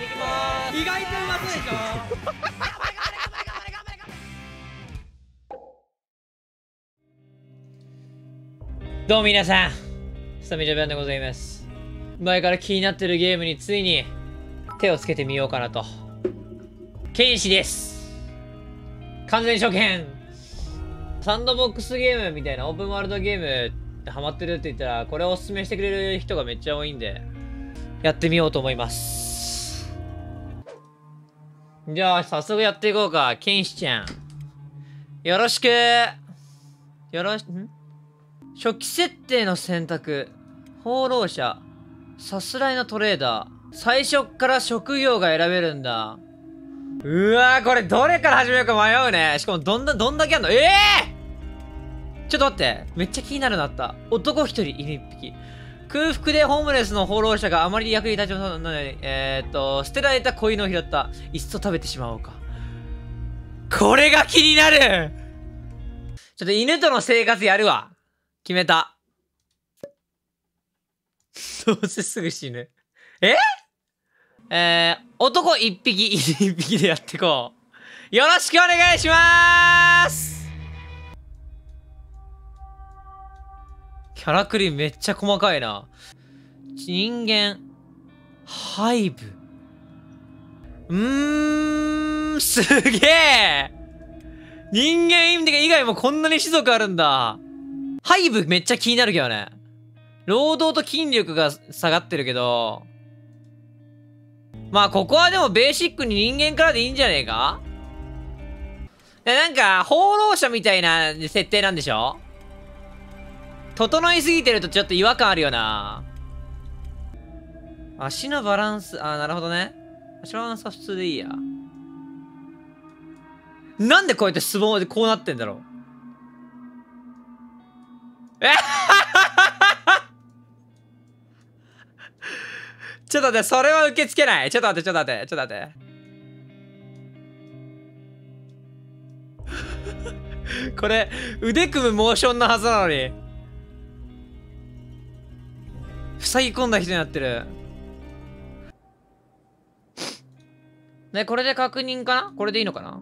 意外とうまそうでしょどうも皆さん、スタミジャンでございます。前から気になってるゲームについに手をつけてみようかなと。剣士です完全初見サンドボックスゲームみたいなオープンワールドゲームハマってるって言ったら、これをおすすめしてくれる人がめっちゃ多いんで、やってみようと思います。じゃあ、早速やっていこうか。ケンシちゃん。よろしくよろし、ん初期設定の選択。放浪者。さすらいのトレーダー。最初から職業が選べるんだ。うわーこれどれから始めようか迷うね。しかもどんだ、どんだけあんのええー、ちょっと待って。めっちゃ気になるなった。男一人、犬一匹。空腹でホームレスの放浪者があまり役に立ちませんので、えー、っと、捨てられた子犬を拾った。いっそ食べてしまおうか。これが気になるちょっと犬との生活やるわ。決めた。どうせすぐ死ぬ。ええー、男一匹、犬一匹でやってこう。よろしくお願いしますキャラクリめっちゃ細かいな。人間、ハイブ。うーん、すげえ人間意味以外もこんなに種族あるんだ。ハイブめっちゃ気になるけどね。労働と筋力が下がってるけど。まあ、ここはでもベーシックに人間からでいいんじゃねえかなんか、放浪者みたいな設定なんでしょ整いすぎてるとちょっと違和感あるよな足のバランス、あ、なるほどね。足のバランスは普通でいいや。なんでこうやって相撲でこうなってんだろうえ ちょっと待って、それは受け付けない。ちょっと待って、ちょっと待って、ちょっと待って。これ、腕組むモーションのはずなのに。塞ぎ込んだ人になってる。ね、これで確認かなこれでいいのかな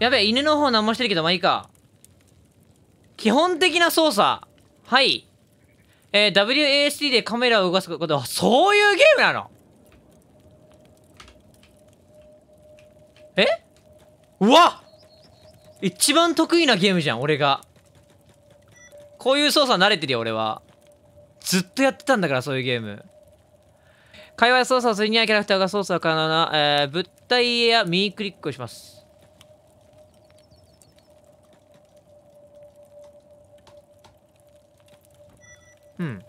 やべ犬の方何もしてるけど、まあいいか。基本的な操作。はい。えー、WASD でカメラを動かすことそういうゲームなのえうわ一番得意なゲームじゃん、俺が。こういう操作慣れてるよ、俺は。ずっとやってたんだから、そういうゲーム。会話操作をするにはキャラクターが操作可能な、えー、物体や右クリックをします。うん。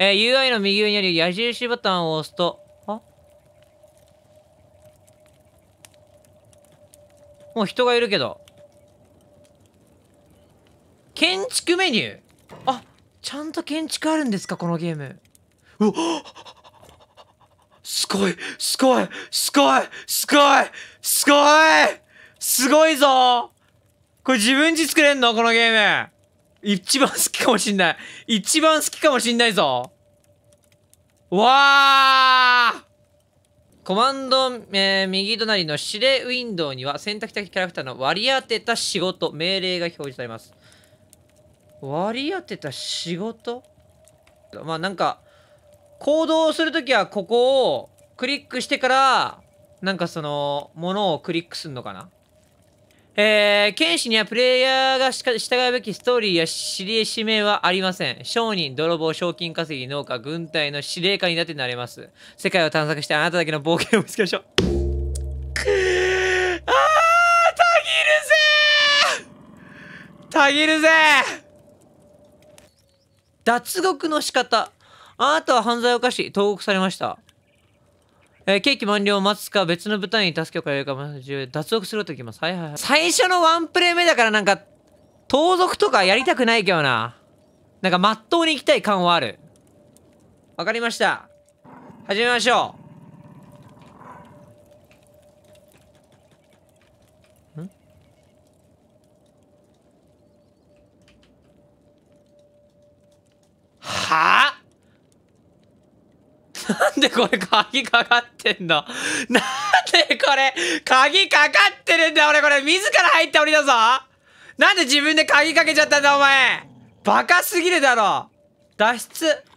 えー、UI の右上にある矢印ボタンを押すと、あもう人がいるけど。建築メニューあちゃんと建築あるんですかこのゲームうすごいすごいすごいすごいすごいすごいぞこれ自分自作れんのこのゲーム一番好きかもしんない一番好きかもしんないぞわあコマンド、えー、右隣の指令ウィンドウには選択的キャラクターの割り当てた仕事、命令が表示されます。割り当てた仕事まあなんか行動するときはここをクリックしてからなんかそのものをクリックすんのかなえー、剣士にはプレイヤーが従うべきストーリーや指令指名はありません。商人、泥棒、賞金稼ぎ、農家、軍隊の司令官になってなれます。世界を探索してあなただけの冒険を見つけましょう。あー、たぎるぜたぎるぜ脱獄の仕方あなたは犯罪を犯し投獄されましたえー、刑期満了を待つか別の部隊に助けを借りるかも脱獄するときます。はいはいはい。最初のワンプレイ目だからなんか、盗賊とかやりたくないけどな。なんかまっとうに行きたい感はある。わかりました。始めましょう。なんでこれ鍵かかってんのなんでこれ鍵かかってるんだ俺これ自ら入った鬼だぞなんで自分で鍵かけちゃったんだお前バカすぎるだろ脱出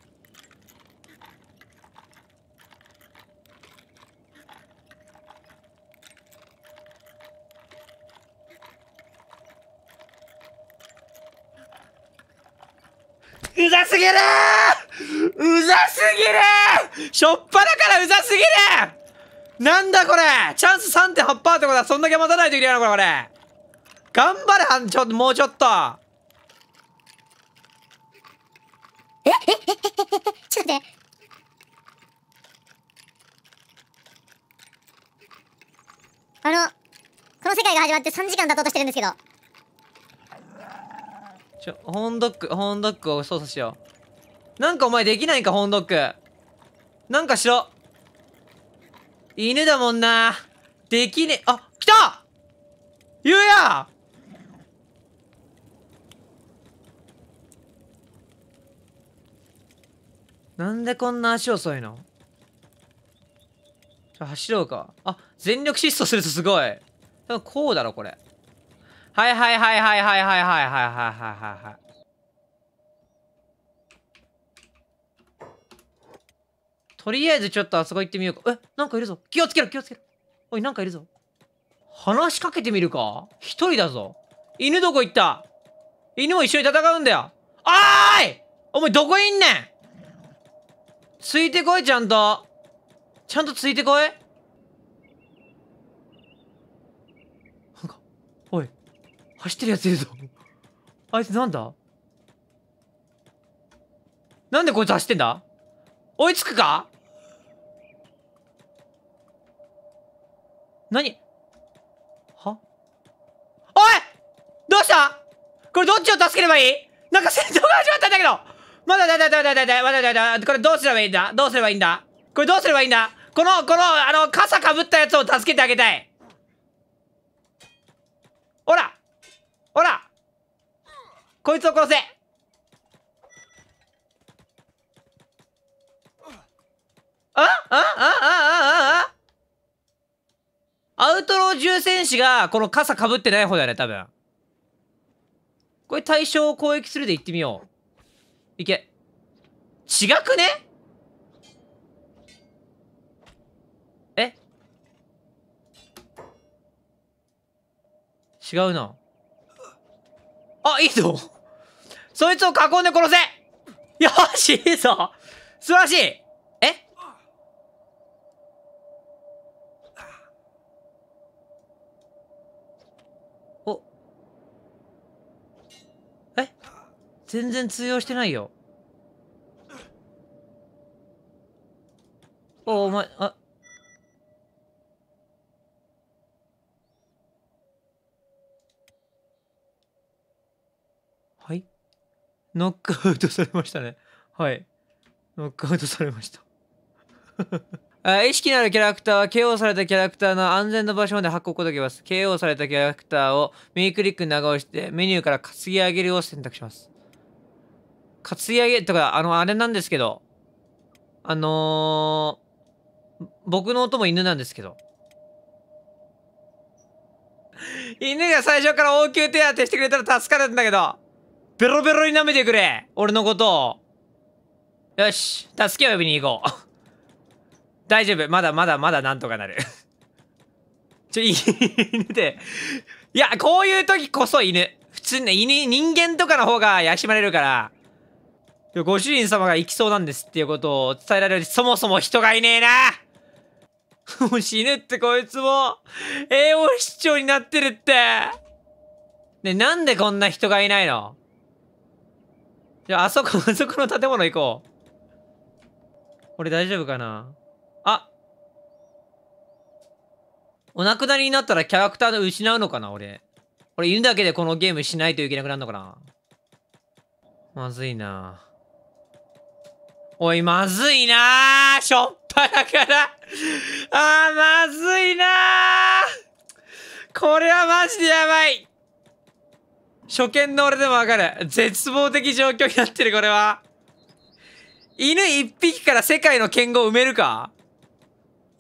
うざすぎるうざすぎるしょっぱだからうざすぎるなんだこれチャンス3.8%ってことはそんだけ待たないといけないのこれ、これ。頑張れ、はん、ちょっと、もうちょっと。え、え、え、え、え、ちょっと待って。あの、この世界が始まって3時間経とうとしてるんですけど。ちょ、ホーンドック、ホーンドックを操作しよう。なんかお前できないか、ホーンドック。なんかしろ。犬だもんな。できね、あ、来たゆうやなんでこんな足遅いの走ろうか。あ、全力疾走するとすごい。多分こうだろ、これ。はいはいはいはいはいはいはいはいはいはいはいとりあえずちょっとあそこ行ってみようかえなんかいるぞ気をつけろ気をつけろおいなんかいるぞ話しかけてみるか一人だぞ犬どこ行った犬も一緒に戦うんだよおーいお前どこいんねんついてこいちゃんとちゃんとついてこい走ってるやついるぞ。あいつなんだなんでこいつ走ってんだ追いつくか何はおいどうしたこれどっちを助ければいいなんか戦闘が始まったんだけどまだだだだだだだまだだだこれどうすればいいんだどうすればいいんだこれどうすればいいんだこの、この、あの、傘かぶったやつを助けてあげたい。ほらほらこいつを殺せああああああアウトロー重戦士がこの傘かぶってない方だよね多分これ対象を攻撃するで行ってみよういけ違くねえ違うなあ、いいぞそいつを囲んで殺せよし、いいぞ素晴らしいえお。え全然通用してないよ。お、お前、あ、ノックアウトされましたね。はい。ノックアウトされました。意識のあるキャラクターは KO されたキャラクターの安全の場所まで運ぶことができます。KO されたキャラクターを右クリック長押してメニューから担ぎ上げるを選択します。担ぎ上げとか、あの、あれなんですけど、あのー、僕の音も犬なんですけど。犬が最初から応急手当てしてくれたら助かるんだけどベロベロに舐めてくれ俺のことを。よし、助けを呼びに行こう。大丈夫。まだまだまだなんとかなる。ちょ、犬て。いや、こういう時こそ犬。普通ね、犬、人間とかの方が怪しまれるから。ご主人様が行きそうなんですっていうことを伝えられるそもそも人がいねえな もう死ぬってこいつも、栄養失調になってるって。ね、なんでこんな人がいないのじゃあ、あそこ、あそこの建物行こう。俺大丈夫かなあお亡くなりになったらキャラクターで失うのかな俺。俺犬だけでこのゲームしないといけなくなるのかなまずいなおい、まずいなしょっぱだからあー、まずいなこれはマジでやばい初見の俺でもわかる。絶望的状況になってる、これは。犬一匹から世界の剣豪埋めるか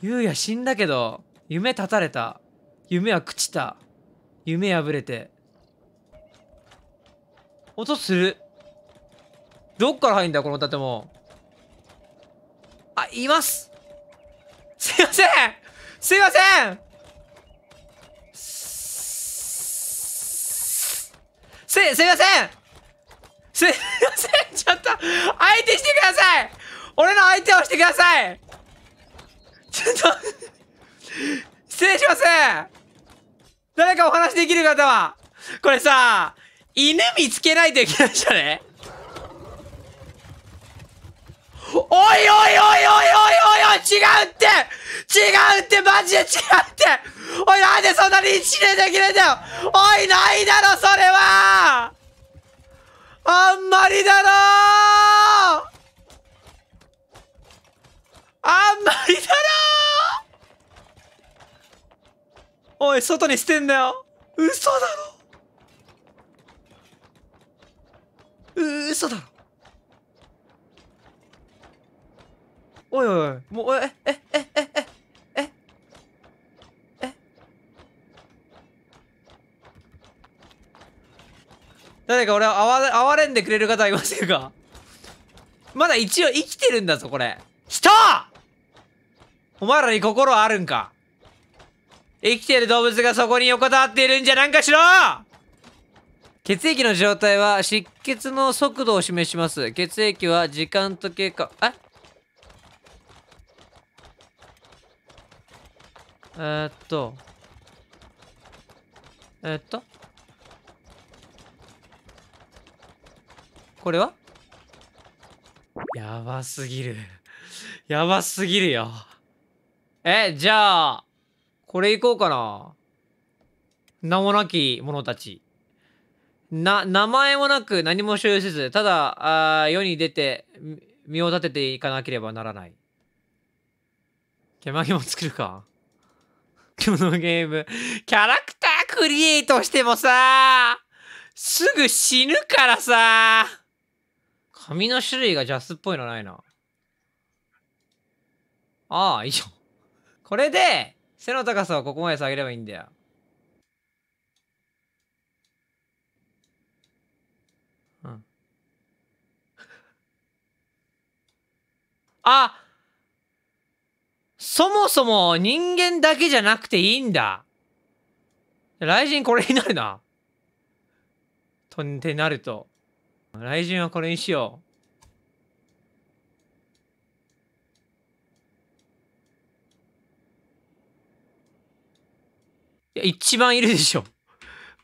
ゆうや死んだけど、夢立たれた。夢は朽ちた。夢破れて。音する。どっから入んだ、この建物。あ、いますすいませんすいませんす、すいませんすいませんちょっと、相手してください俺の相手をしてくださいちょっと失礼します誰かお話できる方はこれさ、犬見つけないといけないじゃねおいおいおいおいおいおいおい違うって違うってマジで違うっておいなんでそんなに一年できれえんだよおいないだろそれはあんまりだろあんまりだろおい外に捨てんだよ嘘だろ嘘だろおいおいもうえええええええ誰か俺はあわれんでくれる方いませんかまだ一応生きてるんだぞこれ人お前らに心あるんか生きてる動物がそこに横たわっているんじゃなんかしろ血液の状態は失血の速度を示します。血液は時間と経過、ええー、っと。えー、っと。これはやばすぎるやばすぎるよえ、じゃあ、これいこうかな。名もなき者たち。な、名前もなく何も所有せず、ただ、あ世に出て、身を立てていかなければならない。毛マゲも作るか。このゲーム、キャラクタークリエイトしてもさ、すぐ死ぬからさ。紙の種類がジャスっぽいのないな。ああ、いいしょ。これで、背の高さをここまで下げればいいんだよ。うん。あそもそも人間だけじゃなくていいんだ。雷神これになるな。とんてなると。雷神はこれにしよう。いや、一番いるでしょ。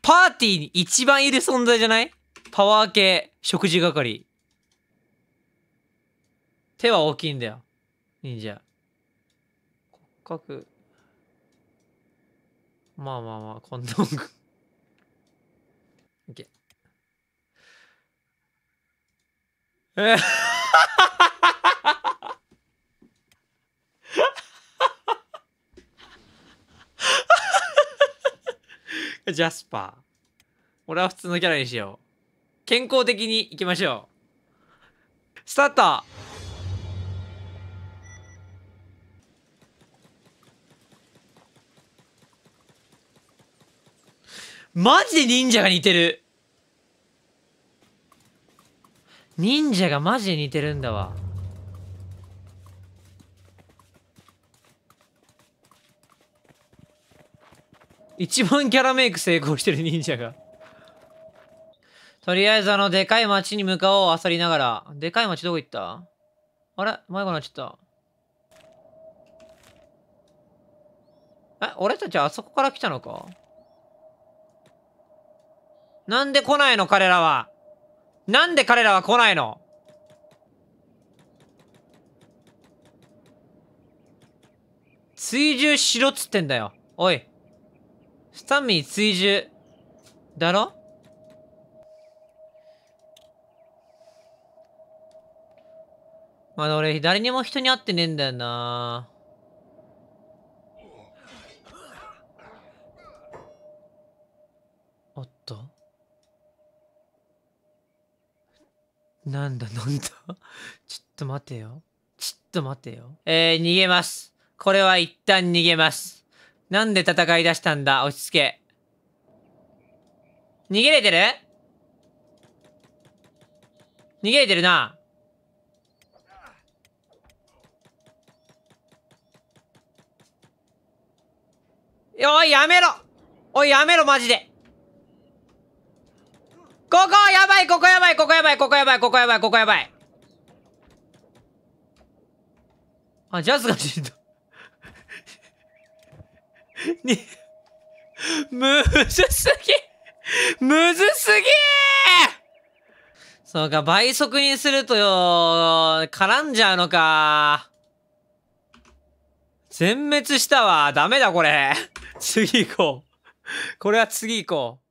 パーティーに一番いる存在じゃないパワー系、食事係。手は大きいんだよ。忍者。かくまあまあまあこんなもん OK え ジャスパー。俺は普通のキャラにしよう。健康的にいきましょう。スタートマジで忍者が似てる忍者がマジで似てるんだわ一番キャラメイク成功してる忍者がとりあえずあのでかい町に向かおうあさりながらでかい町どこ行ったあれ迷子になっちゃったえ俺たちあそこから来たのかなんで来ないの彼らは。なんで彼らは来ないの追従しろっつってんだよ。おい。スタミー追従。だろまだ俺、誰にも人に会ってねえんだよななんだなんだ ちょっと待てよ。ちょっと待てよ。えー、逃げます。これは一旦逃げます。なんで戦い出したんだ落ち着け。逃げれてる逃げれてるな。おい、やめろおい、やめろ、マジで。ここやばいここやばいここやばいここやばいここばい、ここやばい。あ、ジャズが死んだ。に、むずすぎむずすぎそうか、倍速にするとよ、絡んじゃうのか。全滅したわ。ダメだ、これ。次行こう。これは次行こう。